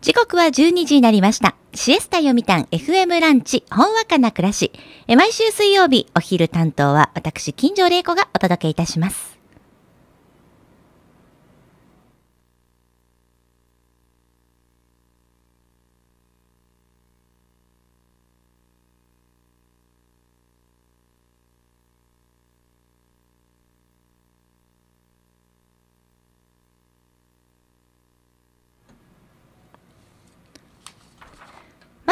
時刻は12時になりました。シエスタ読谷たん FM ランチ、ほんわかな暮らし。毎週水曜日、お昼担当は私、金城玲子がお届けいたします。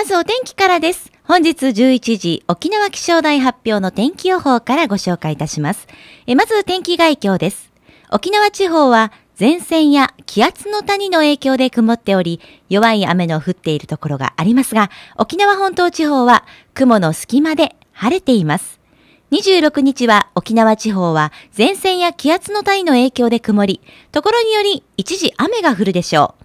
ずお天気からです。本日11時、沖縄気象台発表の天気予報からご紹介いたします。えまず天気概況です。沖縄地方は前線や気圧の谷の影響で曇っており、弱い雨の降っているところがありますが、沖縄本島地方は雲の隙間で晴れています。26日は沖縄地方は前線や気圧の谷の影響で曇り、ところにより一時雨が降るでしょ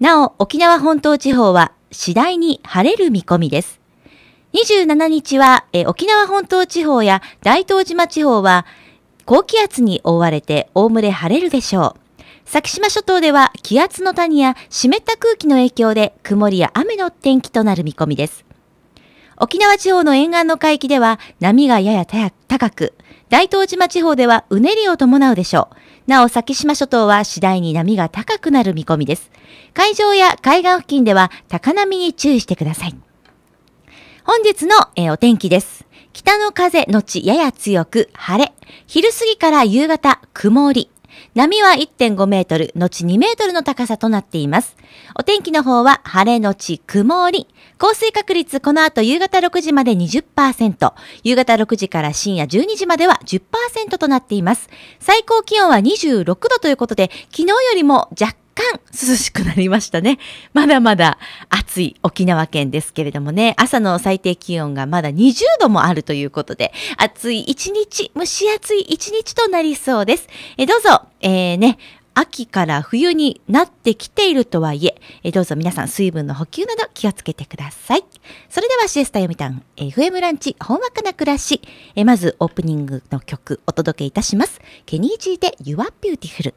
う。なお、沖縄本島地方は次第に晴れる見込みです。27日は、え沖縄本島地方や大東島地方は高気圧に覆われておおむね晴れるでしょう。先島諸島では気圧の谷や湿った空気の影響で曇りや雨の天気となる見込みです。沖縄地方の沿岸の海域では波がやや高く、大東島地方ではうねりを伴うでしょう。なお、先島諸島は次第に波が高くなる見込みです。海上や海岸付近では高波に注意してください。本日の、えー、お天気です。北の風のちやや強く晴れ。昼過ぎから夕方曇り。波は1.5メートル、後2メートルの高さとなっています。お天気の方は晴れのち曇り。降水確率この後夕方6時まで20%、夕方6時から深夜12時までは10%となっています。最高気温は26度ということで、昨日よりも若干涼しくなりましたね。まだまだ暑い沖縄県ですけれどもね、朝の最低気温がまだ20度もあるということで、暑い一日、蒸し暑い一日となりそうです。えどうぞ、えー、ね、秋から冬になってきているとはいええ、どうぞ皆さん水分の補給など気をつけてください。それではシエスタヨミタン、FM ランチ、ほんわかな暮らし。えまずオープニングの曲お届けいたします。ケニージーで You are beautiful。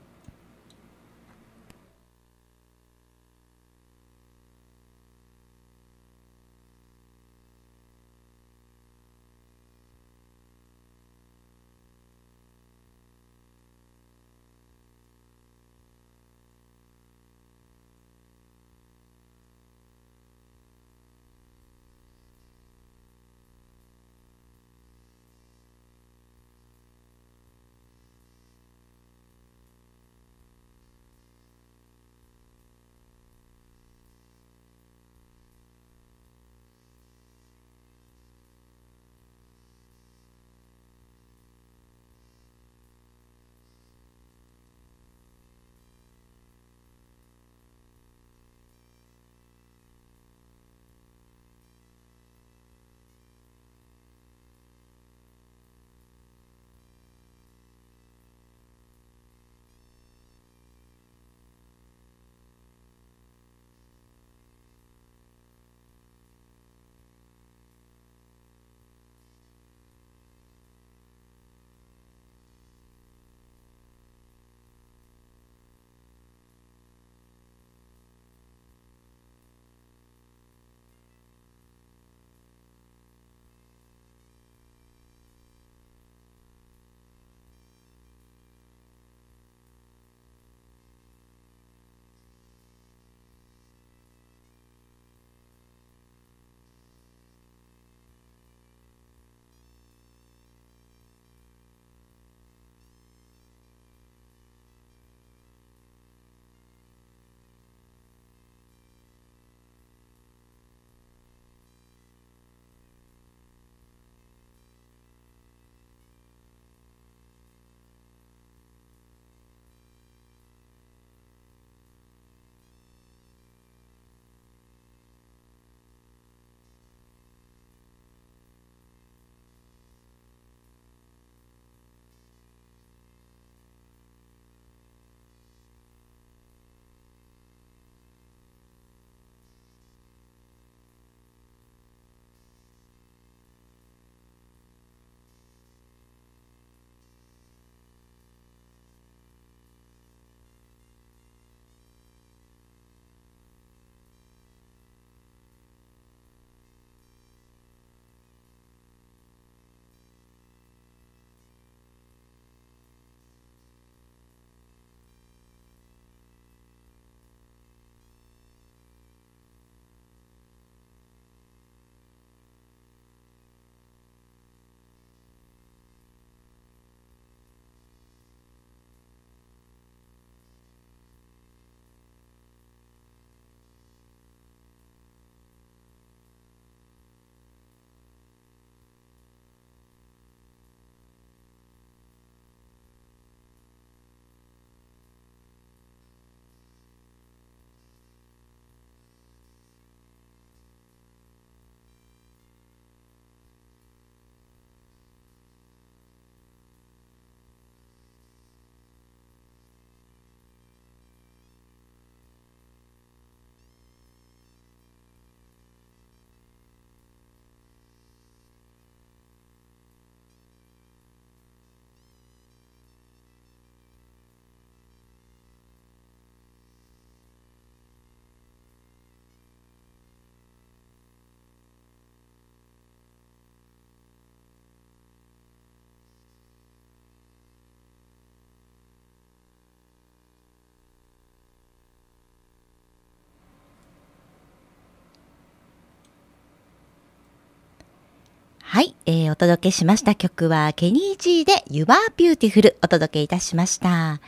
はい、えー、お届けしました曲はケニー・ジーで You are Beautiful お届けいたしました。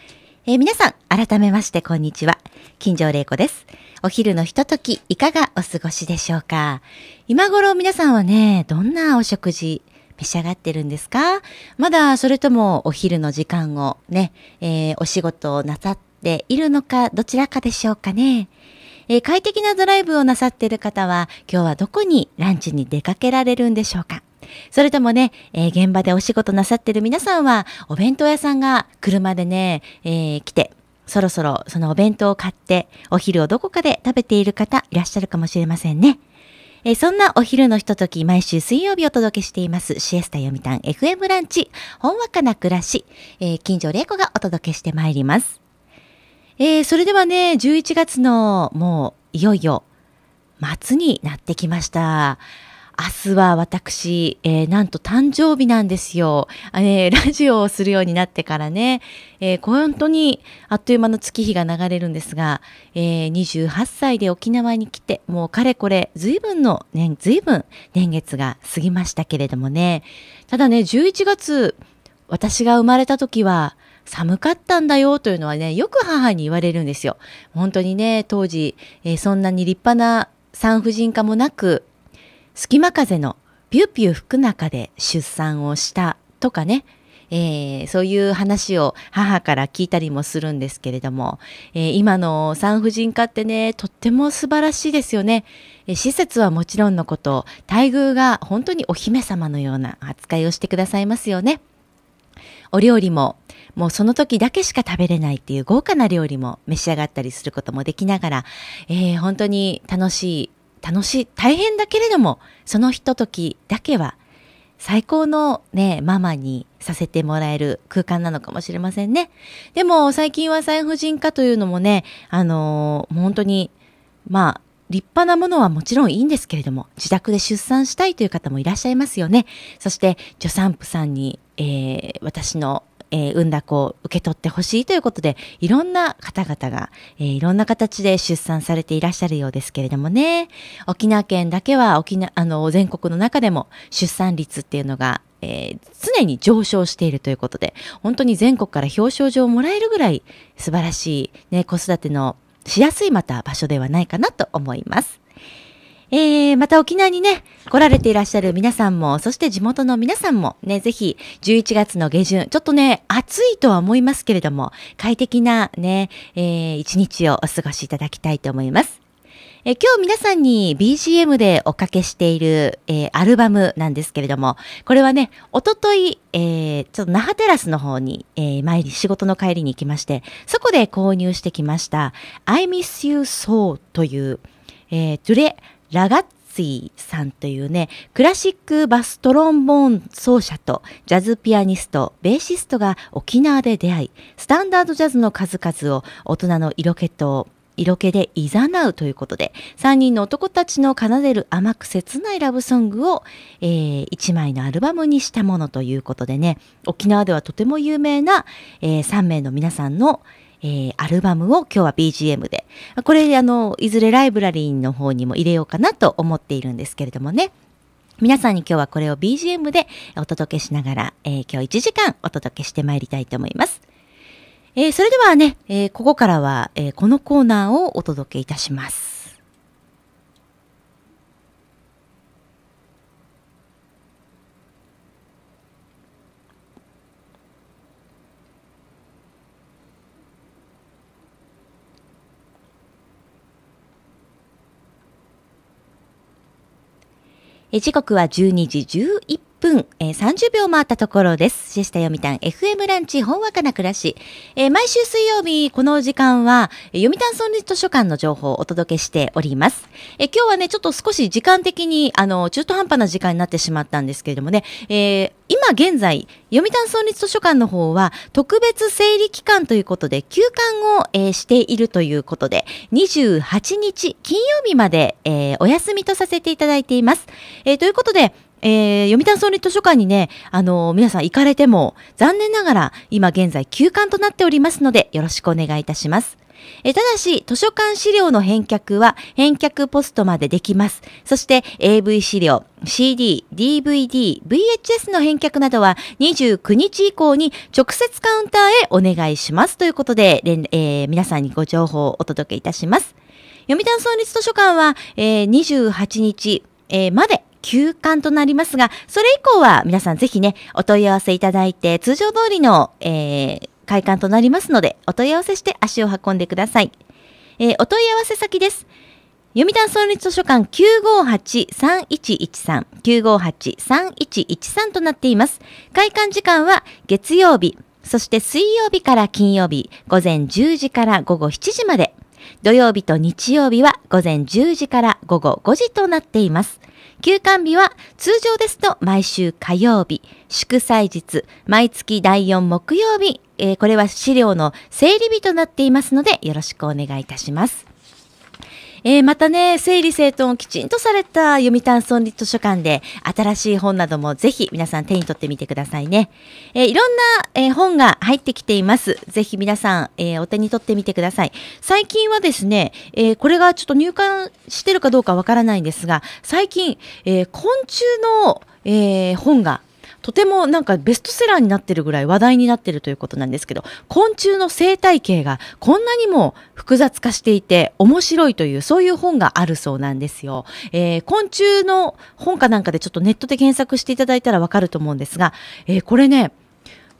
えー、皆さん、改めましてこんにちは。金城玲子です。お昼のひととき、いかがお過ごしでしょうか今頃皆さんはね、どんなお食事召し上がってるんですかまだそれともお昼の時間をね、えー、お仕事をなさっているのか、どちらかでしょうかね。えー、快適なドライブをなさっている方は、今日はどこにランチに出かけられるんでしょうかそれともね、えー、現場でお仕事なさってる皆さんは、お弁当屋さんが車でね、えー、来て、そろそろそのお弁当を買って、お昼をどこかで食べている方いらっしゃるかもしれませんね。えー、そんなお昼のひととき、毎週水曜日お届けしています、シエスタ読谷 FM ランチ、ほんわかな暮らし、えー、近所玲子がお届けしてまいります。えー、それではね、11月のもういよいよ末になってきました。明日は私、えー、なんと誕生日なんですよ。あー、ラジオをするようになってからね、えー、本当にあっという間の月日が流れるんですが、えー、28歳で沖縄に来て、もうかれこれ随分の年、随分年月が過ぎましたけれどもね。ただね、11月、私が生まれた時は、寒かったんだよというのはね、よく母に言われるんですよ。本当にね、当時、えー、そんなに立派な産婦人科もなく、隙間風のピューピュー吹く中で出産をしたとかね、えー、そういう話を母から聞いたりもするんですけれども、えー、今の産婦人科ってね、とっても素晴らしいですよね。え施設はもちろんのこと、待遇が本当にお姫様のような扱いをしてくださいますよね。お料理も、もうその時だけしか食べれないっていう豪華な料理も召し上がったりすることもできながら、えー、本当に楽しい楽しい、大変だけれども、そのひとときだけは最高のね、ママにさせてもらえる空間なのかもしれませんね。でも最近は産婦人科というのもね、あのー、本当に、まあ、立派なものはもちろんいいんですけれども、自宅で出産したいという方もいらっしゃいますよね。そして、助産婦さんに、えー、私のえー、産んだ子を受け取ってほしいということで、いろんな方々が、えー、いろんな形で出産されていらっしゃるようですけれどもね、沖縄県だけは沖縄、あの、全国の中でも出産率っていうのがえー、常に上昇しているということで、本当に全国から表彰状をもらえるぐらい素晴らしい、ね、子育てのしやすいまた場所ではないかなと思います。えー、また沖縄にね、来られていらっしゃる皆さんも、そして地元の皆さんもね、ぜひ、11月の下旬、ちょっとね、暑いとは思いますけれども、快適なね、えー、一日をお過ごしいただきたいと思います。え今日皆さんに BGM でおかけしている、えー、アルバムなんですけれども、これはね、おととい、えー、ちょっと那覇テラスの方に、えー、前に仕事の帰りに行きまして、そこで購入してきました、I Miss You So という、えー、トゥレラガッツィさんというね、クラシックバストロンボーン奏者とジャズピアニスト、ベーシストが沖縄で出会い、スタンダードジャズの数々を大人の色気と色気でいざなうということで、3人の男たちの奏でる甘く切ないラブソングを、えー、1枚のアルバムにしたものということでね、沖縄ではとても有名な、えー、3名の皆さんの、えー、アルバムを今日は BGM で、これ、あの、いずれライブラリーの方にも入れようかなと思っているんですけれどもね。皆さんに今日はこれを BGM でお届けしながら、えー、今日1時間お届けしてまいりたいと思います。えー、それではね、えー、ここからは、えこのコーナーをお届けいたします。時刻は12時11分。分、えー、30秒回ったところです。シスタ読谷 FM ランチ、ほんわかな暮らし。えー、毎週水曜日、この時間は、読谷村立図書館の情報をお届けしております。えー、今日はね、ちょっと少し時間的に、あの、中途半端な時間になってしまったんですけれどもね、え今現在、読谷村立図書館の方は、特別整理期間ということで、休館を、えしているということで、28日金曜日まで、えお休みとさせていただいています。えということで、えー、読谷村立図書館にね、あのー、皆さん行かれても、残念ながら今現在休館となっておりますので、よろしくお願いいたします。えただし、図書館資料の返却は返却ポストまでできます。そして AV 資料、CD、DVD、VHS の返却などは29日以降に直接カウンターへお願いしますということで、えー、皆さんにご情報をお届けいたします。読谷村立図書館は、えー、28日、えー、まで休館となりますが、それ以降は皆さんぜひね、お問い合わせいただいて、通常通りの、えー、開館となりますので、お問い合わせして足を運んでください。えー、お問い合わせ先です。読谷村立図書館958-3113、958-3113となっています。開館時間は月曜日、そして水曜日から金曜日、午前10時から午後7時まで。土曜日と日曜日は午前10時から午後5時となっています。休館日は通常ですと毎週火曜日、祝祭日、毎月第4木曜日、えー、これは資料の整理日となっていますのでよろしくお願いいたします。えー、またね、整理整頓をきちんとされた読谷村立図書館で、新しい本などもぜひ皆さん手に取ってみてくださいね。えー、いろんな、えー、本が入ってきています。ぜひ皆さん、えお手に取ってみてください。最近はですね、えこれがちょっと入館してるかどうかわからないんですが、最近、え昆虫の、え本がとてもなんかベストセラーになってるぐらい話題になってるということなんですけど、昆虫の生態系がこんなにも複雑化していて面白いという、そういう本があるそうなんですよ。えー、昆虫の本かなんかでちょっとネットで検索していただいたらわかると思うんですが、えー、これね、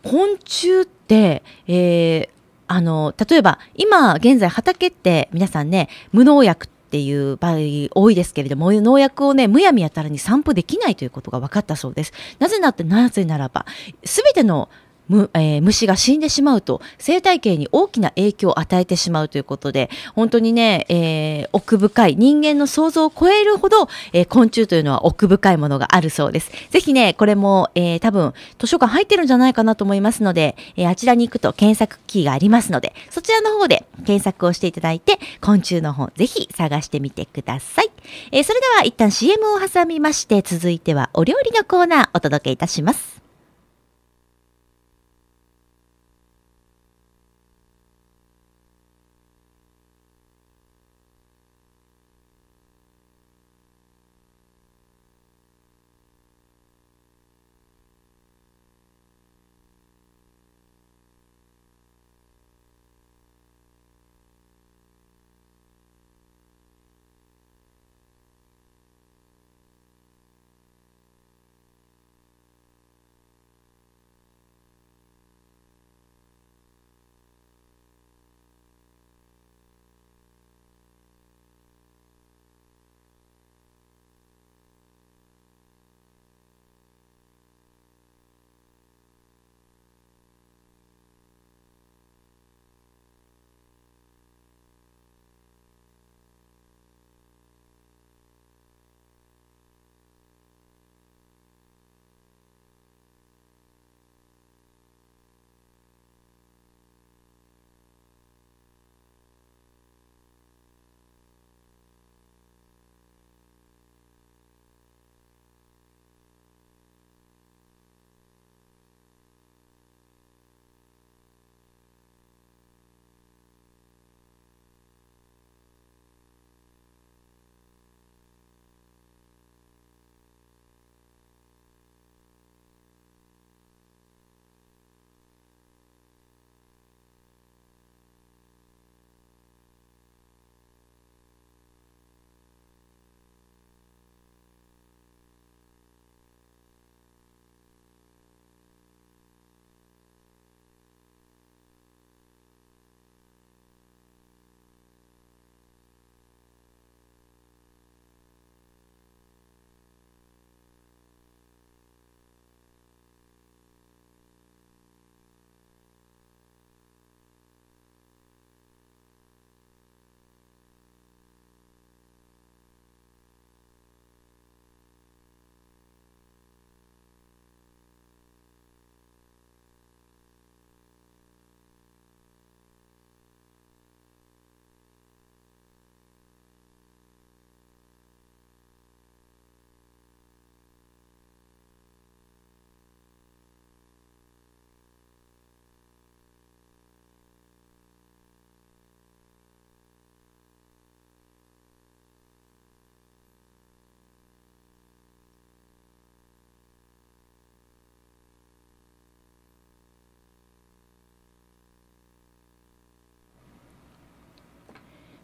昆虫って、えー、あの、例えば、今現在畑って皆さんね、無農薬ってっていう場合多いですけれども農薬をねむやみやたらに散布できないということが分かったそうですなぜなってなぜならば全てのむえー、虫が死んでしまうと生態系に大きな影響を与えてしまうということで本当にね、えー、奥深い人間の想像を超えるほど、えー、昆虫というのは奥深いものがあるそうですぜひねこれも、え多分図書館入ってるんじゃないかなと思いますので、えあちらに行くと検索キーがありますのでそちらの方で検索をしていただいて昆虫の本ぜひ探してみてください、えそれでは一旦 CM を挟みまして続いてはお料理のコーナーお届けいたします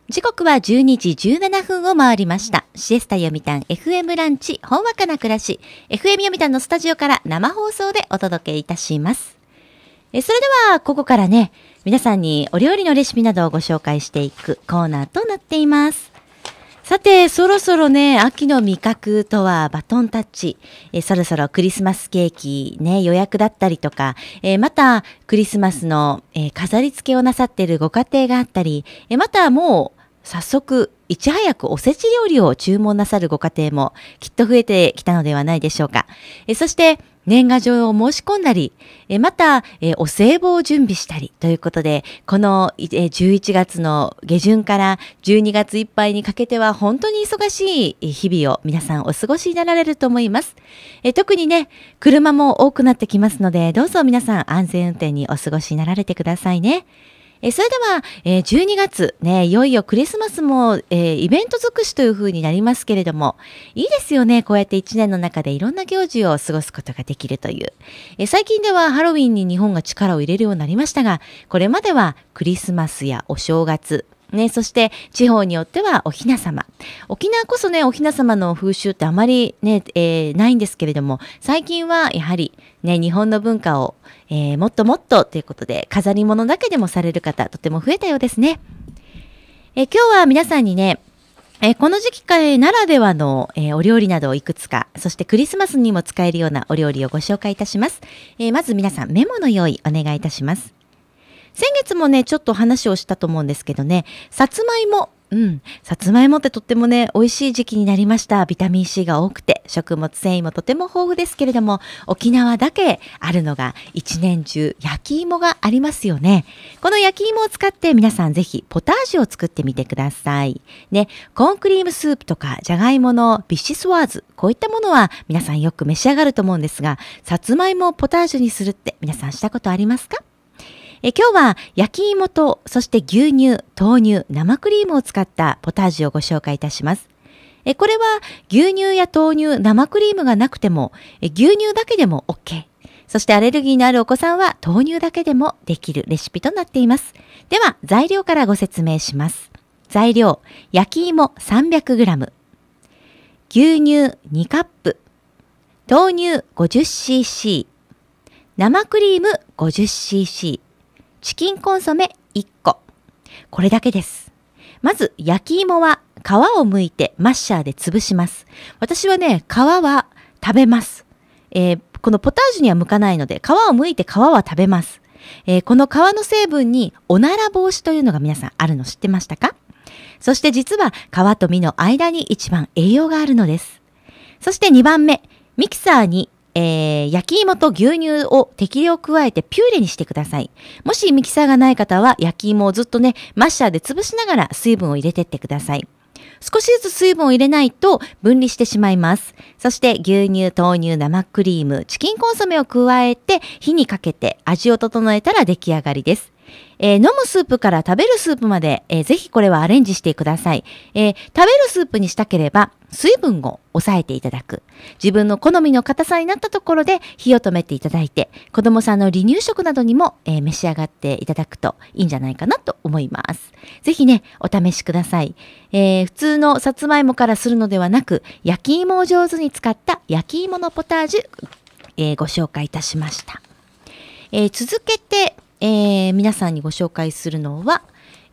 時刻は12時17分を回りました。シエスタ読ミタン FM ランチ、ほんわかな暮らし、FM 読ミタンのスタジオから生放送でお届けいたします。えそれでは、ここからね、皆さんにお料理のレシピなどをご紹介していくコーナーとなっています。さて、そろそろね、秋の味覚とはバトンタッチ。えそろそろクリスマスケーキ、ね、予約だったりとか、えまた、クリスマスの、え飾り付けをなさっているご家庭があったり、えまたもう、早速、いち早くおせち料理を注文なさるご家庭もきっと増えてきたのではないでしょうか。えそして、年賀状を申し込んだり、えまた、えお歳暮を準備したりということで、この、え11月の下旬から12月いっぱいにかけては本当に忙しい日々を皆さんお過ごしになられると思います。え特にね、車も多くなってきますので、どうぞ皆さん安全運転にお過ごしになられてくださいね。えそれでは、え12月、ね、いよいよクリスマスも、えイベント尽くしというふうになりますけれども、いいですよね。こうやって1年の中でいろんな行事を過ごすことができるという。え最近ではハロウィンに日本が力を入れるようになりましたが、これまではクリスマスやお正月、ね、そして地方によってはおひな様。沖縄こそね、おひな様の風習ってあまりね、えー、ないんですけれども、最近はやはりね、日本の文化を、えー、もっともっとということで、飾り物だけでもされる方、とても増えたようですね。えー、今日は皆さんにね、えこの時期からならではの、えお料理などをいくつか、そしてクリスマスにも使えるようなお料理をご紹介いたします。えまず皆さんメモの用意お願いいたします。先月もね、ちょっと話をしたと思うんですけどね、さつまいもうん。さつまいもってとってもね、美味しい時期になりました。ビタミン C が多くて、食物繊維もとても豊富ですけれども、沖縄だけあるのが一年中焼き芋がありますよね。この焼き芋を使って皆さんぜひポタージュを作ってみてください。ね、コーンクリームスープとか、じゃがいものビシスワーズ、こういったものは皆さんよく召し上がると思うんですが、さつまいもをポタージュにするって皆さんしたことありますかえ今日は焼き芋とそして牛乳、豆乳、生クリームを使ったポタージュをご紹介いたします。えこれは牛乳や豆乳、生クリームがなくてもえ牛乳だけでも OK。そしてアレルギーのあるお子さんは豆乳だけでもできるレシピとなっています。では材料からご説明します。材料、焼き芋 300g、牛乳2カップ、豆乳 50cc、生クリーム 50cc、チキンコンソメ1個。これだけです。まず、焼き芋は皮を剥いてマッシャーで潰します。私はね、皮は食べます。えー、このポタージュには向かないので、皮を剥いて皮は食べます。えー、この皮の成分におなら防止というのが皆さんあるの知ってましたかそして実は皮と身の間に一番栄養があるのです。そして2番目、ミキサーにえー、焼き芋と牛乳を適量加えてピューレにしてください。もしミキサーがない方は焼き芋をずっとね、マッシャーで潰しながら水分を入れてってください。少しずつ水分を入れないと分離してしまいます。そして牛乳、豆乳、生クリーム、チキンコンソメを加えて火にかけて味を整えたら出来上がりです。えー、飲むスープから食べるスープまで、えー、ぜひこれはアレンジしてください、えー、食べるスープにしたければ、水分を抑えていただく。自分の好みの硬さになったところで火を止めていただいて、子供さんの離乳食などにも、えー、召し上がっていただくといいんじゃないかなと思います。ぜひね、お試しください。えー、普通のさつまいもからするのではなく、焼き芋を上手に使った焼き芋のポタージュ、えー、ご紹介いたしました。え続けて、え皆さんにご紹介するのは、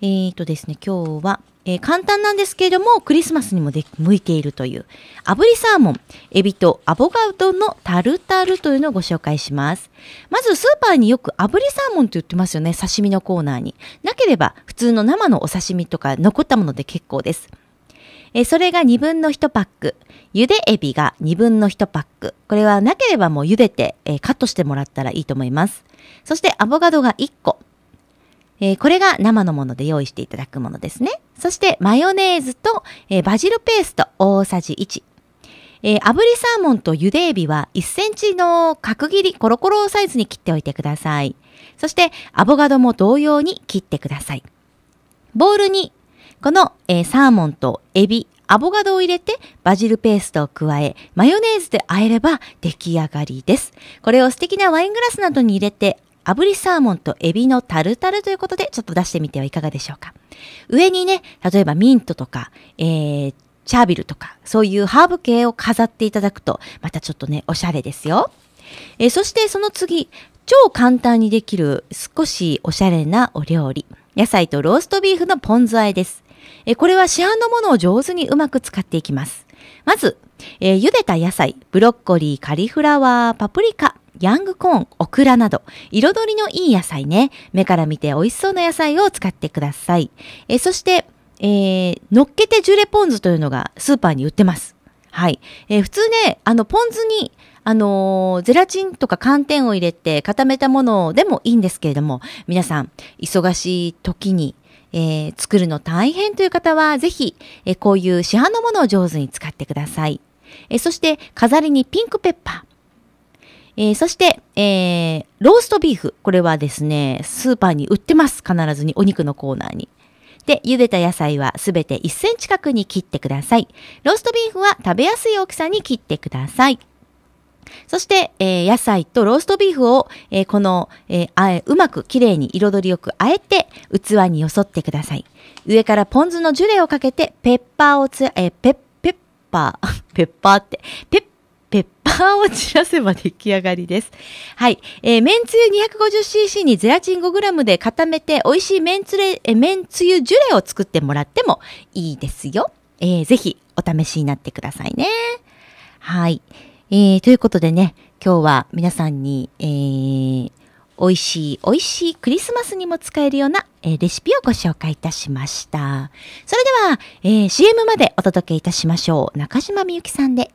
えっ、とですね、今日は、えー、簡単なんですけれども、クリスマスにもで向いているという、炙りサーモン、エビとアボガウトのタルタルというのをご紹介します。まず、スーパーによく炙りサーモンと言ってますよね、刺身のコーナーに。なければ、普通の生のお刺身とか残ったもので結構です。えそれが2分の1パック。茹でエビが2分の1パック。これはなければもう茹でて、えカットしてもらったらいいと思います。そしてアボガドが1個。えこれが生のもので用意していただくものですね。そしてマヨネーズと、えー、バジルペースト大さじ1。えー、炙りサーモンと茹でエビは1センチの角切りコロコロサイズに切っておいてください。そしてアボカドも同様に切ってください。ボウルにこの、えー、サーモンとエビ、アボカドを入れてバジルペーストを加え、マヨネーズで和えれば出来上がりです。これを素敵なワイングラスなどに入れて炙りサーモンとエビのタルタルということで、ちょっと出してみてはいかがでしょうか。上にね、例えばミントとか、えー、チャービルとか、そういうハーブ系を飾っていただくと、またちょっとね、おしゃれですよ。えー、そしてその次、超簡単にできる少しおしゃれなお料理。野菜とローストビーフのポン酢和えです。えこれは市販のものを上手にうまく使っていきます。まず、えー、茹でた野菜、ブロッコリー、カリフラワー、パプリカ、ヤングコーン、オクラなど、彩りのいい野菜ね、目から見て美味しそうな野菜を使ってください。えそして、えー、乗っけてジュレポン酢というのがスーパーに売ってます。はい。えー、普通ね、あの、ポン酢に、あのー、ゼラチンとか寒天を入れて固めたものでもいいんですけれども、皆さん、忙しい時に、えー、作るの大変という方は、ぜひ、えこういう市販のものを上手に使ってください。えそして、飾りにピンクペッパー。えー、そして、えー、ローストビーフ。これはですね、スーパーに売ってます。必ずにお肉のコーナーに。で、茹でた野菜はすべて1センチ角に切ってください。ローストビーフは食べやすい大きさに切ってください。そして、えー、野菜とローストビーフを、えー、この、えー、あえ、うまくきれいに彩りよくあえて、器によそってください。上からポン酢のジュレをかけて、ペッパーをつ、えー、ペッ、ペッパー、ペッパーって、ペッペッパーを散らせば出来上がりです。はい。えー、めんつゆ 250cc にゼラチン 5g で固めて、美味しいめんつれ、えめんつゆジュレを作ってもらってもいいですよ。えー、ぜひお試しになってくださいね。はい。えー、ということでね、今日は皆さんに、えー、美味しい美味しいクリスマスにも使えるような、えー、レシピをご紹介いたしました。それでは、えー、CM までお届けいたしましょう。中島みゆきさんで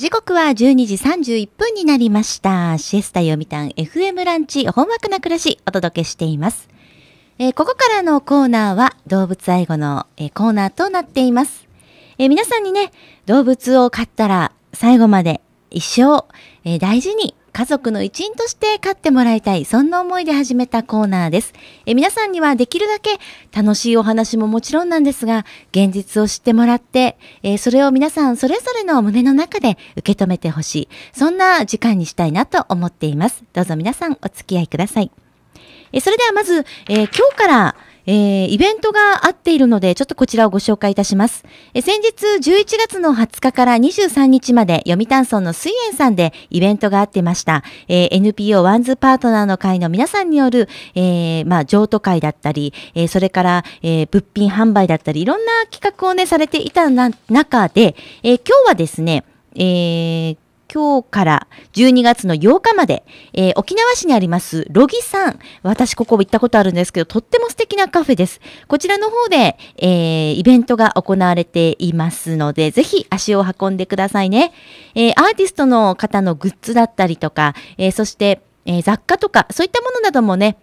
時刻は12時31分になりました。シエスタ読谷 FM ランチ、本枠な暮らし、お届けしています。えー、ここからのコーナーは、動物愛護の、えー、コーナーとなっています。えー、皆さんにね、動物を飼ったら、最後まで一生、え大事に家族の一員として飼ってもらいたい、そんな思いで始めたコーナーです。え皆さんにはできるだけ楽しいお話ももちろんなんですが、現実を知ってもらって、えー、それを皆さんそれぞれの胸の中で受け止めてほしい、そんな時間にしたいなと思っています。どうぞ皆さんお付き合いください。えそれではまず、えー、今日からえー、イベントがあっているので、ちょっとこちらをご紹介いたします。え先日、11月の20日から23日まで、読谷村の水園さんでイベントがあってました。えー、NPO ワンズパートナーの会の皆さんによる、えー、まあ、譲渡会だったり、えそれから、え物品販売だったり、いろんな企画をね、されていた中で、え今日はですね、えー今日から12月の8日まで、えー、沖縄市にありますロギさん。私ここ行ったことあるんですけど、とっても素敵なカフェです。こちらの方で、えー、イベントが行われていますので、ぜひ足を運んでくださいね。えー、アーティストの方のグッズだったりとか、えそして、え雑貨とか、そういったものなどもね、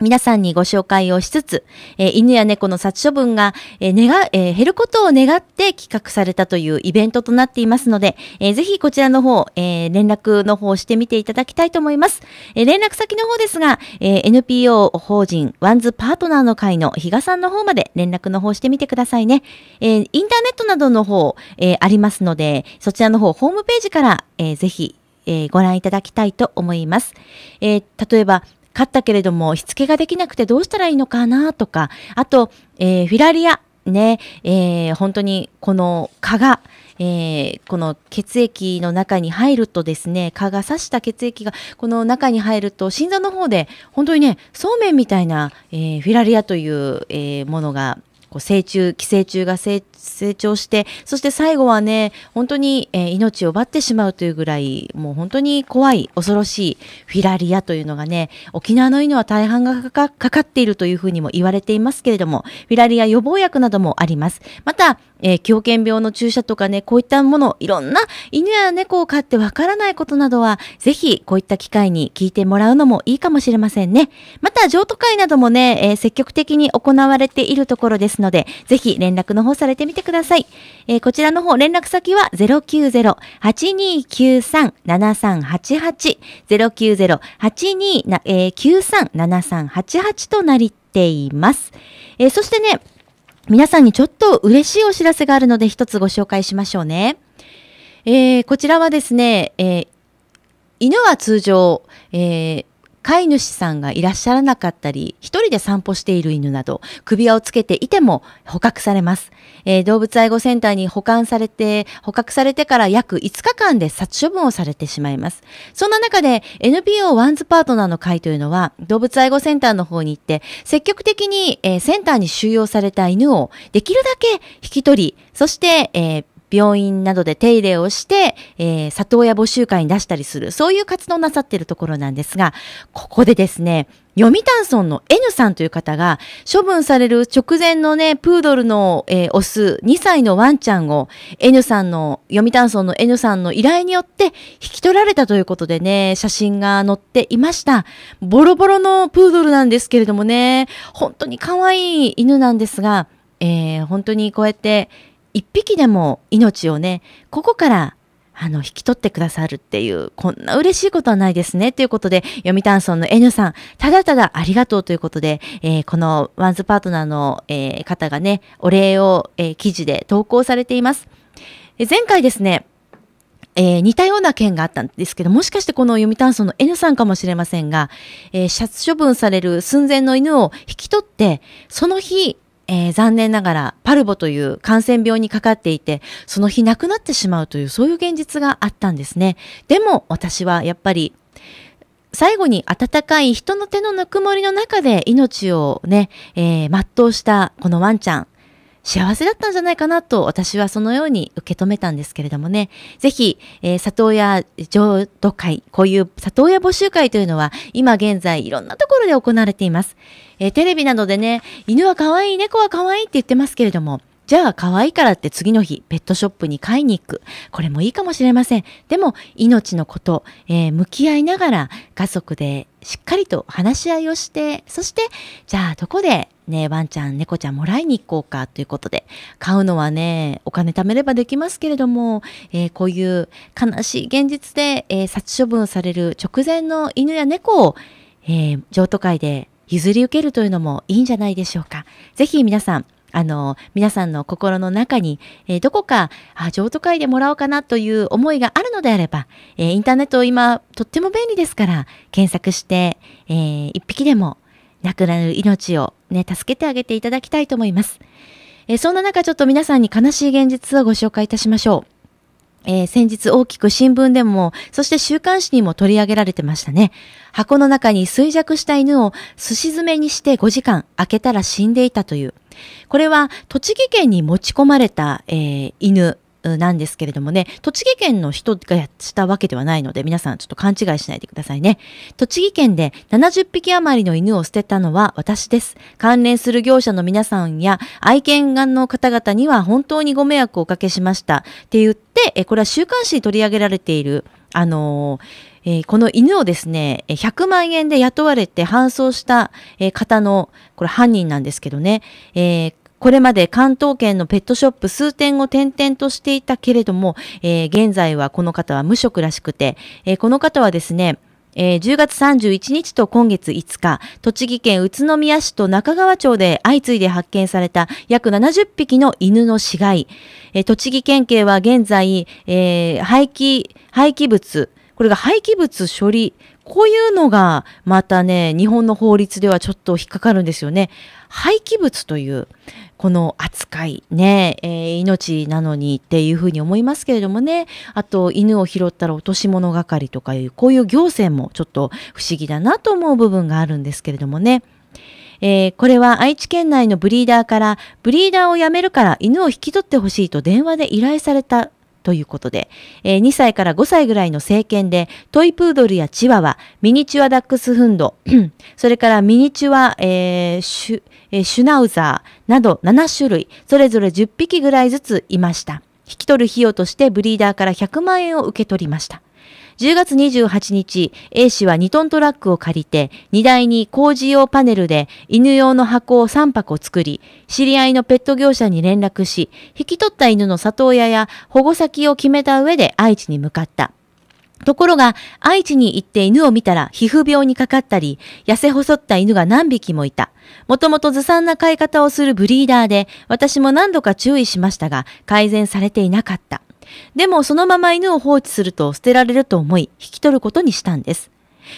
皆さんにご紹介をしつつ、えー、犬や猫の殺処分が、えー願えー、減ることを願って企画されたというイベントとなっていますので、えー、ぜひこちらの方、えー、連絡の方してみていただきたいと思います。えー、連絡先の方ですが、えー、NPO 法人ワンズパートナーの会の比嘉さんの方まで連絡の方してみてくださいね。えー、インターネットなどの方、えー、ありますので、そちらの方、ホームページから、えー、ぜひえー、ご覧いただきたいと思います。えー、例えば、勝ったけれども、しつけができなくてどうしたらいいのかなとか、あと、えー、フィラリア、ね、えー、本当にこの蚊が、えー、この血液の中に入るとですね、蚊が刺した血液がこの中に入ると、心臓の方で本当にね、そうめんみたいな、えー、フィラリアという、えー、ものがこう成虫寄生虫が成成長して、そして最後はね、本当に、えー、命を奪ってしまうというぐらい、もう本当に怖い、恐ろしいフィラリアというのがね、沖縄の犬は大半がかかっているというふうにも言われていますけれども、フィラリア予防薬などもあります。また、えー、狂犬病の注射とかね、こういったもの、いろんな犬や猫を飼ってわからないことなどは、ぜひこういった機会に聞いてもらうのもいいかもしれませんね。また、譲渡会などもね、えー、積極的に行われているところですので、ぜひ連絡の方されてみててください。えー、こちらの方、連絡先は090-8293-7388、090-8293-7388となっています。えー、そしてね、皆さんにちょっと嬉しいお知らせがあるので一つご紹介しましょうね。えー、こちらはですね、えー、犬は通常、えー飼い主さんがいらっしゃらなかったり、一人で散歩している犬など、首輪をつけていても捕獲されます。えー、動物愛護センターに保管されて、捕獲されてから約5日間で殺処分をされてしまいます。そんな中で NPO ワンズパートナーの会というのは、動物愛護センターの方に行って、積極的に、えー、センターに収容された犬をできるだけ引き取り、そして、えー病院などで手入れをして、えー、里親募集会に出したりする、そういう活動なさってるところなんですが、ここでですね、読谷村の N さんという方が、処分される直前のね、プードルの、えー、オス、2歳のワンちゃんを、N さんの、読谷村の N さんの依頼によって引き取られたということでね、写真が載っていました。ボロボロのプードルなんですけれどもね、本当に可愛い犬なんですが、えー、本当にこうやって、一匹でも命をね、ここからあの、引き取ってくださるっていう、こんな嬉しいことはないですね。ということで、読谷村の N さん、ただただありがとうということで、えー、このワンズパートナーの、えー、方がね、お礼を、えー、記事で投稿されています。え前回ですね、え似たような件があったんですけど、もしかしてこの読谷村の N さんかもしれませんが、えー、殺処分される寸前の犬を引き取って、その日、えー、残念ながらパルボという感染病にかかっていて、その日亡くなってしまうというそういう現実があったんですね。でも私はやっぱり最後に温かい人の手のぬくもりの中で命をね、えー、全うしたこのワンちゃん。幸せだったんじゃないかなと私はそのように受け止めたんですけれどもね。ぜひ、えー、里親浄土会、こういう里親募集会というのは今現在いろんなところで行われています。えー、テレビなどでね、犬は可愛い、猫は可愛いって言ってますけれども、じゃあ可愛いからって次の日、ペットショップに買いに行く。これもいいかもしれません。でも、命のこと、えー、向き合いながら家族でしっかりと話し合いをして、そして、じゃあどこでね、ワンちゃん、猫ちゃんもらいに行こうかということで、買うのはね、お金貯めればできますけれども、えー、こういう悲しい現実で、えー、殺処分される直前の犬や猫を、え譲渡会で譲り受けるというのもいいんじゃないでしょうか。ぜひ皆さん、あの、皆さんの心の中に、えー、どこか、あ、譲渡会でもらおうかなという思いがあるのであれば、えー、インターネット今、とっても便利ですから、検索して、えー、一匹でも亡くなる命をね、助けてあげていただきたいと思います。えー、そんな中、ちょっと皆さんに悲しい現実をご紹介いたしましょう。えー、先日大きく新聞でも、そして週刊誌にも取り上げられてましたね。箱の中に衰弱した犬をすし詰めにして5時間開けたら死んでいたという。これは栃木県に持ち込まれた、えー、犬なんですけれどもね、栃木県の人がしたわけではないので、皆さんちょっと勘違いしないでくださいね。栃木県で70匹余りの犬を捨てたのは私です。関連する業者の皆さんや愛犬眼の方々には本当にご迷惑をおかけしました。って言って、えこれは週刊誌に取り上げられている、あのえー、この犬をですね、100万円で雇われて搬送した、方の、これ犯人なんですけどね、えー、これまで関東圏のペットショップ数店を転々としていたけれども、えー、現在はこの方は無職らしくて、えー、この方はですね、えー、10月31日と今月5日、栃木県宇都宮市と中川町で相次いで発見された約70匹の犬の死骸。えー、栃木県警は現在、えー、廃棄、廃棄物、これが廃棄物処理、こういうのがまたね、日本の法律ではちょっと引っかかるんですよね。廃棄物という、この扱いね、えー、命なのにっていうふうに思いますけれどもねあと犬を拾ったら落とし物係とかいうこういう行政もちょっと不思議だなと思う部分があるんですけれどもね。えー、これは愛知県内のブリーダーからブリーダーを辞めるから犬を引き取ってほしいと電話で依頼されたということで、えー、2歳から5歳ぐらいの成犬で、トイプードルやチワワ、ミニチュアダックスフンド、それからミニチュア、えー、シュえシュナウザーなど7種類、それぞれ10匹ぐらいずついました。引き取る費用としてブリーダーから100万円を受け取りました。10月28日、A 氏は2トントラックを借りて、荷台に工事用パネルで犬用の箱を3箱作り、知り合いのペット業者に連絡し、引き取った犬の里親や保護先を決めた上で愛知に向かった。ところが、愛知に行って犬を見たら皮膚病にかかったり、痩せ細った犬が何匹もいた。もともとずさんな飼い方をするブリーダーで、私も何度か注意しましたが、改善されていなかった。でもそのまま犬を放置すると捨てられると思い、引き取ることにしたんです。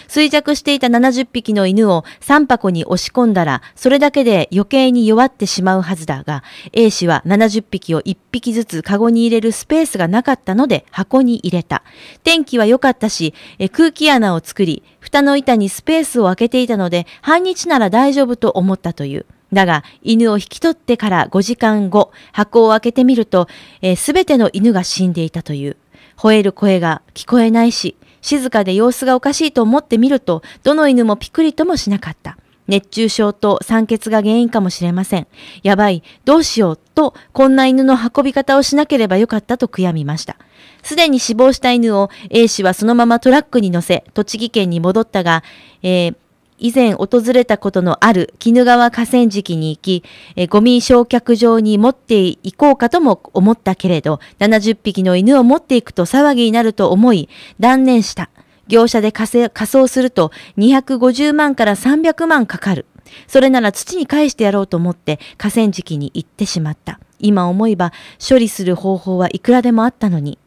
衰弱していた70匹の犬を3箱に押し込んだら、それだけで余計に弱ってしまうはずだが、A 氏は70匹を1匹ずつカゴに入れるスペースがなかったので箱に入れた。天気は良かったし、空気穴を作り、蓋の板にスペースを空けていたので、半日なら大丈夫と思ったという。だが、犬を引き取ってから5時間後、箱を開けてみると、す、えー、べ、ての犬が死んでいたという。吠える声が聞こえないし、静かで様子がおかしいと思ってみると、どの犬もピクリともしなかった。熱中症と酸欠が原因かもしれません。やばい、どうしよう、と、こんな犬の運び方をしなければよかったと悔やみました。すでに死亡した犬を A 氏はそのままトラックに乗せ、栃木県に戻ったが、えー以前訪れたことのある鬼怒川河川敷に行き、えー、ゴミ焼却場に持っていこうかとも思ったけれど、70匹の犬を持っていくと騒ぎになると思い、断念した。業者で仮装すると250万から300万かかる。それなら土に返してやろうと思って河川敷に行ってしまった。今思えば処理する方法はいくらでもあったのに。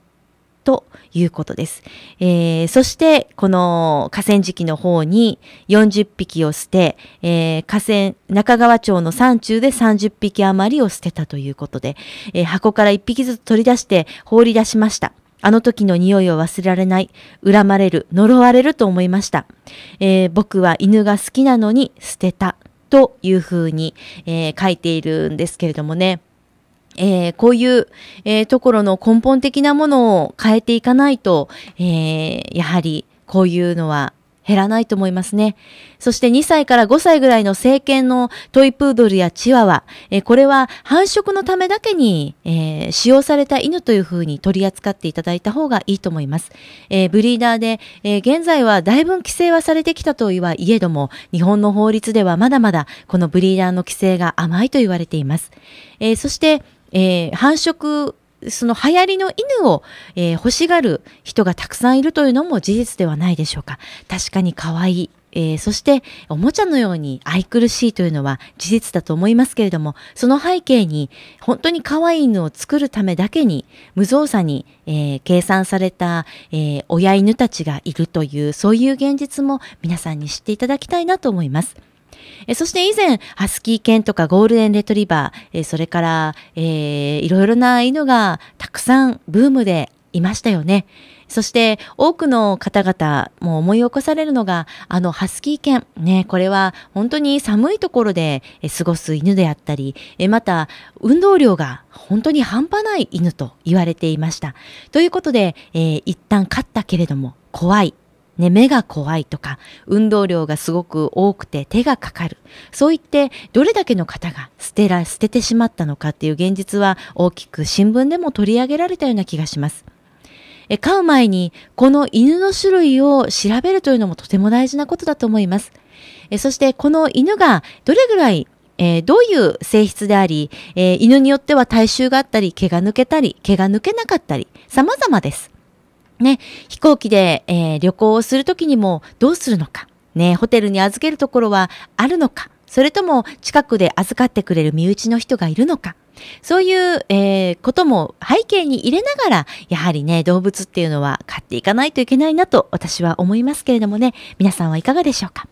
ということです。えー、そして、この河川敷の方に40匹を捨て、えー、河川、中川町の山中で30匹余りを捨てたということで、えー、箱から1匹ずつ取り出して放り出しました。あの時の匂いを忘れられない、恨まれる、呪われると思いました。えー、僕は犬が好きなのに捨てたというふうに、えー、書いているんですけれどもね。えー、こういう、えー、ところの根本的なものを変えていかないと、えー、やはりこういうのは減らないと思いますね。そして2歳から5歳ぐらいの政犬のトイプードルやチワワ、えー、これは繁殖のためだけに、えー、使用された犬というふうに取り扱っていただいた方がいいと思います。えー、ブリーダーで、え現在はだいぶ規制はされてきたとはいえども、日本の法律ではまだまだこのブリーダーの規制が甘いと言われています。えそして、えー、繁殖その流行りの犬を、えー、欲しがる人がたくさんいるというのも事実ではないでしょうか。確かに可愛い。えー、そしておもちゃのように愛くるしいというのは事実だと思いますけれどもその背景に本当に可愛い犬を作るためだけに無造作に、えー、計算された、えー、親犬たちがいるというそういう現実も皆さんに知っていただきたいなと思います。えそして以前、ハスキー犬とかゴールデンレトリバー、えそれから、えー、いろいろな犬がたくさんブームでいましたよね。そして多くの方々も思い起こされるのが、あのハスキー犬。ね、これは本当に寒いところで過ごす犬であったり、また運動量が本当に半端ない犬と言われていました。ということで、えー、一旦飼ったけれども怖いね、目が怖いとか、運動量がすごく多くて手がかかる。そう言って、どれだけの方が捨てら、捨ててしまったのかっていう現実は大きく新聞でも取り上げられたような気がします。え飼う前に、この犬の種類を調べるというのもとても大事なことだと思います。えそして、この犬がどれぐらいえー、どういう性質であり、えー、犬によっては体臭があったり、毛が抜けたり、毛が抜けなかったり、様々です。ね、飛行機で、えー、旅行をするときにもどうするのか、ね、ホテルに預けるところはあるのか、それとも近くで預かってくれる身内の人がいるのか、そういう、えー、ことも背景に入れながら、やはりね、動物っていうのは飼っていかないといけないなと私は思いますけれどもね、皆さんはいかがでしょうか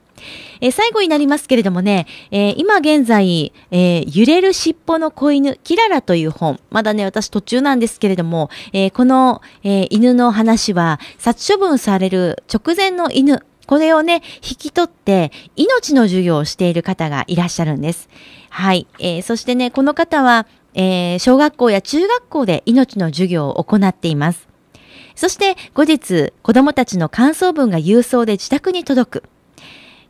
えー、最後になりますけれどもね、えー、今現在、えー、揺れる尻尾の子犬、キララという本、まだね、私途中なんですけれども、えこの、え犬の話は、殺処分される直前の犬、これをね、引き取って命の授業をしている方がいらっしゃるんです。はい。えそしてね、この方は、え小学校や中学校で命の授業を行っています。そして後日、子供たちの感想文が郵送で自宅に届く。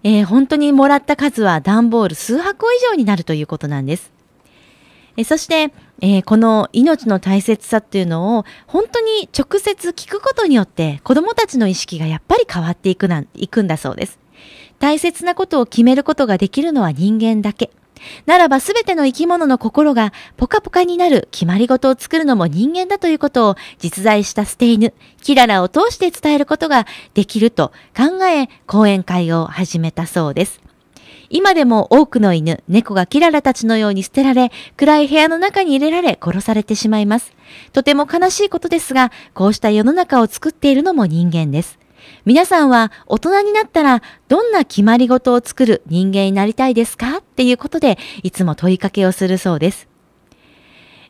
えー、本当にもらった数は段ボール数箱以上になるということなんです。えー、そして、えー、この命の大切さっていうのを本当に直接聞くことによって子供たちの意識がやっぱり変わっていくないくんだそうです。大切なことを決めることができるのは人間だけ。ならば全ての生き物の心がポカポカになる決まり事を作るのも人間だということを実在した捨て犬、キララを通して伝えることができると考え講演会を始めたそうです。今でも多くの犬、猫がキララたちのように捨てられ、暗い部屋の中に入れられ殺されてしまいます。とても悲しいことですが、こうした世の中を作っているのも人間です。皆さんは大人になったらどんな決まり事を作る人間になりたいですかっていうことでいつも問いかけをするそうです。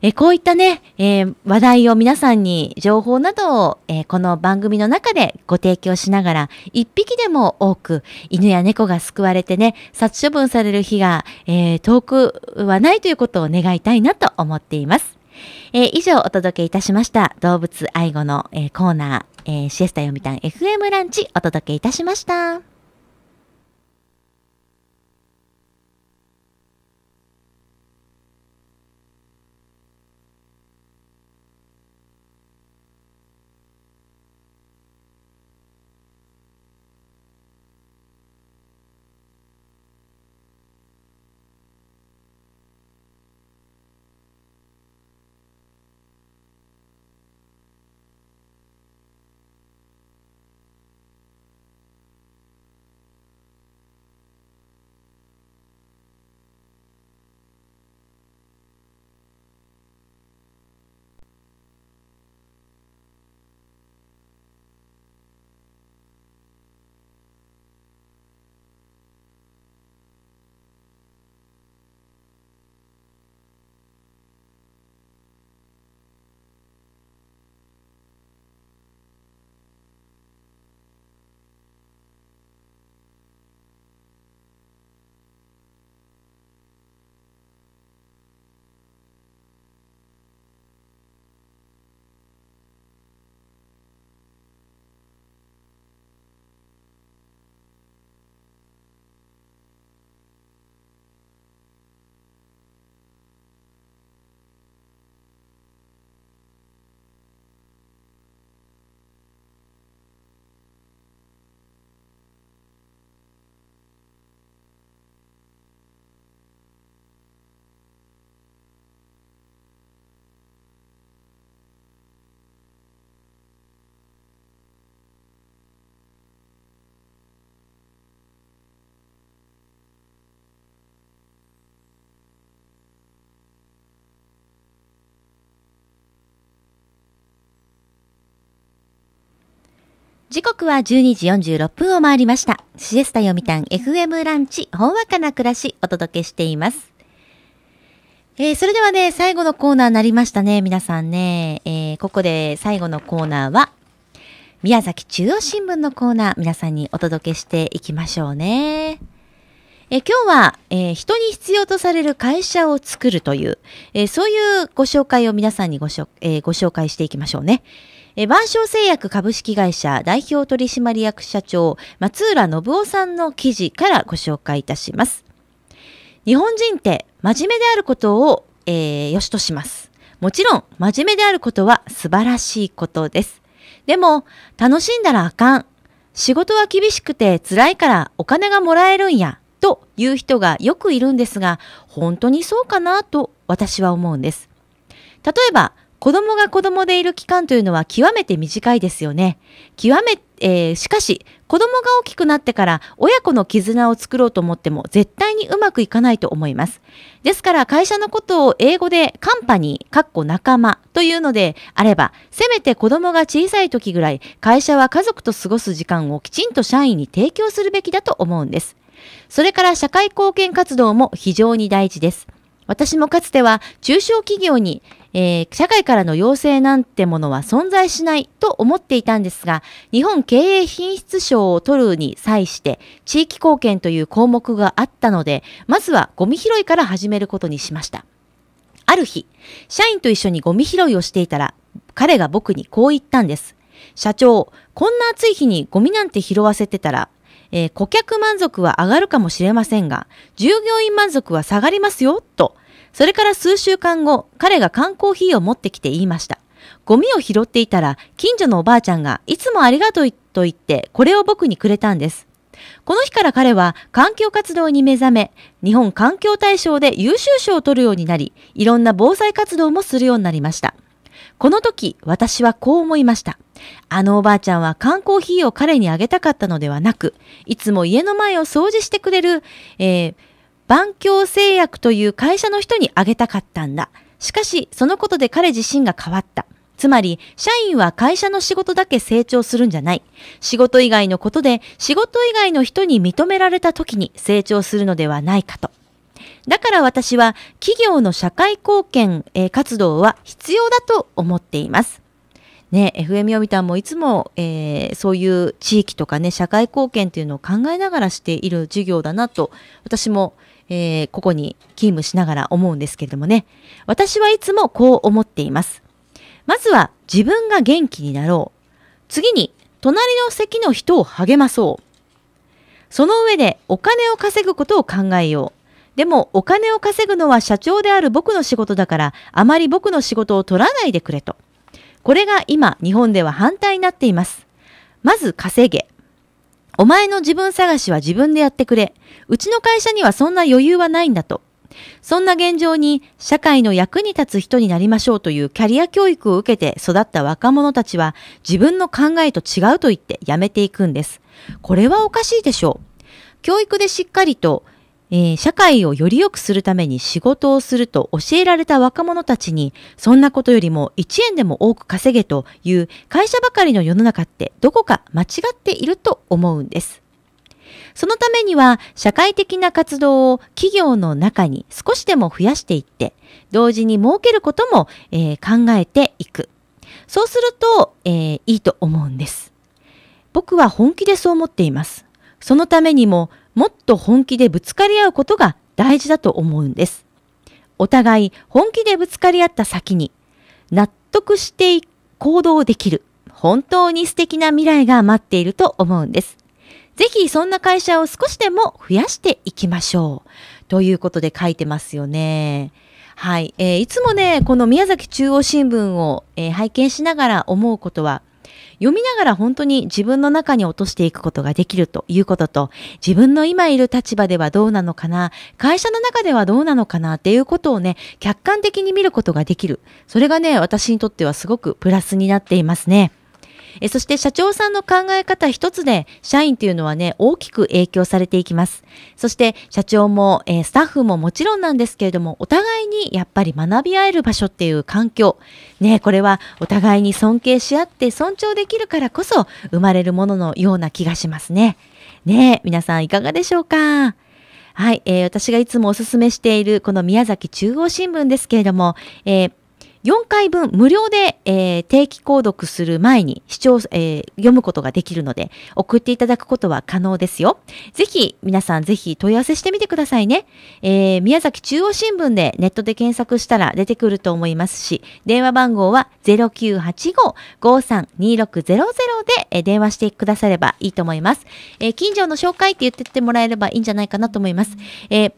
えこういったね、えー、話題を皆さんに情報などを、えー、この番組の中でご提供しながら、一匹でも多く犬や猫が救われてね、殺処分される日が、えー、遠くはないということを願いたいなと思っています。え以上お届けいたしました動物愛護の、えコーナーえー、シエスタ読ミタン FM ランチお届けいたしました。時刻は12時46分を回りました。シエスタ読谷 FM ランチ、ほんわかな暮らし、お届けしています。えー、それではね、最後のコーナーになりましたね、皆さんね。えー、ここで最後のコーナーは、宮崎中央新聞のコーナー、皆さんにお届けしていきましょうね。え今日は、え人に必要とされる会社を作るという、えそういうご紹介を皆さんにご,、しょ、えご紹介していきましょうね。え万象製薬株式会社代表取締役社長松浦信夫さんの記事からご紹介いたします。日本人って真面目であることを、えー、良しとします。もちろん真面目であることは素晴らしいことです。でも楽しんだらあかん。仕事は厳しくて辛いからお金がもらえるんやという人がよくいるんですが本当にそうかなと私は思うんです。例えば子供が子供でいる期間というのは極めて短いですよね。極め、えー、しかし、子供が大きくなってから親子の絆を作ろうと思っても絶対にうまくいかないと思います。ですから会社のことを英語でカンパニー、かっこ仲間というのであれば、せめて子供が小さい時ぐらい会社は家族と過ごす時間をきちんと社員に提供するべきだと思うんです。それから社会貢献活動も非常に大事です。私もかつては中小企業にえー、社会からの要請なんてものは存在しないと思っていたんですが、日本経営品質賞を取るに際して、地域貢献という項目があったので、まずはゴミ拾いから始めることにしました。ある日、社員と一緒にゴミ拾いをしていたら、彼が僕にこう言ったんです。社長、こんな暑い日にゴミなんて拾わせてたら、えー、顧客満足は上がるかもしれませんが、従業員満足は下がりますよ、と、それから数週間後、彼が缶コーヒーを持ってきて言いました。ゴミを拾っていたら、近所のおばあちゃんが、いつもありがとうと言って、これを僕にくれたんです。この日から彼は環境活動に目覚め、日本環境大賞で優秀賞を取るようになり、いろんな防災活動もするようになりました。この時、私はこう思いました。あのおばあちゃんは缶コーヒーを彼にあげたかったのではなく、いつも家の前を掃除してくれる、えー、万協製薬という会社の人にあげたかったんだ。しかし、そのことで彼自身が変わった。つまり、社員は会社の仕事だけ成長するんじゃない。仕事以外のことで、仕事以外の人に認められた時に成長するのではないかと。だから私は、企業の社会貢献、えー、活動は必要だと思っています。ね、FM 読谷もいつも、えー、そういう地域とかね、社会貢献というのを考えながらしている授業だなと、私も、えー、ここに勤務しながら思うんですけれどもね、私はいつもこう思っています。まずは自分が元気になろう。次に隣の席の人を励まそう。その上でお金を稼ぐことを考えよう。でもお金を稼ぐのは社長である僕の仕事だからあまり僕の仕事を取らないでくれと。これが今日本では反対になっています。まず稼げ。お前の自分探しは自分でやってくれ。うちの会社にはそんな余裕はないんだと。そんな現状に社会の役に立つ人になりましょうというキャリア教育を受けて育った若者たちは自分の考えと違うと言ってやめていくんです。これはおかしいでしょう。教育でしっかりとえー、社会をより良くするために仕事をすると教えられた若者たちに、そんなことよりも1円でも多く稼げという会社ばかりの世の中ってどこか間違っていると思うんです。そのためには社会的な活動を企業の中に少しでも増やしていって、同時に設けることも、えー、考えていく。そうすると、えー、いいと思うんです。僕は本気でそう思っています。そのためにももっと本気でぶつかり合うことが大事だと思うんです。お互い本気でぶつかり合った先に納得して行動できる本当に素敵な未来が待っていると思うんです。ぜひそんな会社を少しでも増やしていきましょう。ということで書いてますよね。はい。えー、いつもね、この宮崎中央新聞を、えー、拝見しながら思うことは、読みながら本当に自分の中に落としていくことができるということと、自分の今いる立場ではどうなのかな、会社の中ではどうなのかなっていうことをね、客観的に見ることができる。それがね、私にとってはすごくプラスになっていますね。えそして社長さんの考え方一つで、社員というのはね、大きく影響されていきます。そして社長も、えスタッフももちろんなんですけれども、お互いにやっぱり学び合える場所っていう環境。ね、これはお互いに尊敬し合って尊重できるからこそ生まれるもののような気がしますね。ね皆さんいかがでしょうかはい、えー、私がいつもおすすめしているこの宮崎中央新聞ですけれども、えー4回分無料で、えー、定期購読する前に視聴、えー、読むことができるので、送っていただくことは可能ですよ。ぜひ、皆さんぜひ問い合わせしてみてくださいね。えー、宮崎中央新聞でネットで検索したら出てくると思いますし、電話番号は0985-532600で、え電話してくださればいいと思います。え近所の紹介って言ってってもらえればいいんじゃないかなと思います。え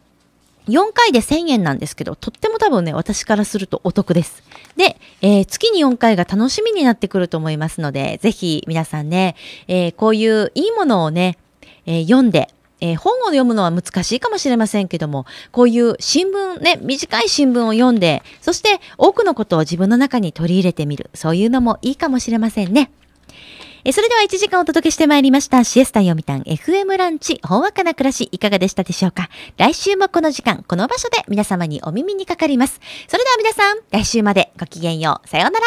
4回で1000円なんですけど、とっても多分ね、私からするとお得です。で、えー、月に4回が楽しみになってくると思いますので、ぜひ皆さんね、えー、こういういいものをね、えー、読んで、え本を読むのは難しいかもしれませんけども、こういう新聞ね、短い新聞を読んで、そして多くのことを自分の中に取り入れてみる、そういうのもいいかもしれませんね。えそれでは1時間お届けしてまいりましたシエスタ読ん FM ランチ、ほんわかな暮らしいかがでしたでしょうか来週もこの時間、この場所で皆様にお耳にかかります。それでは皆さん、来週までごきげんよう。さようなら。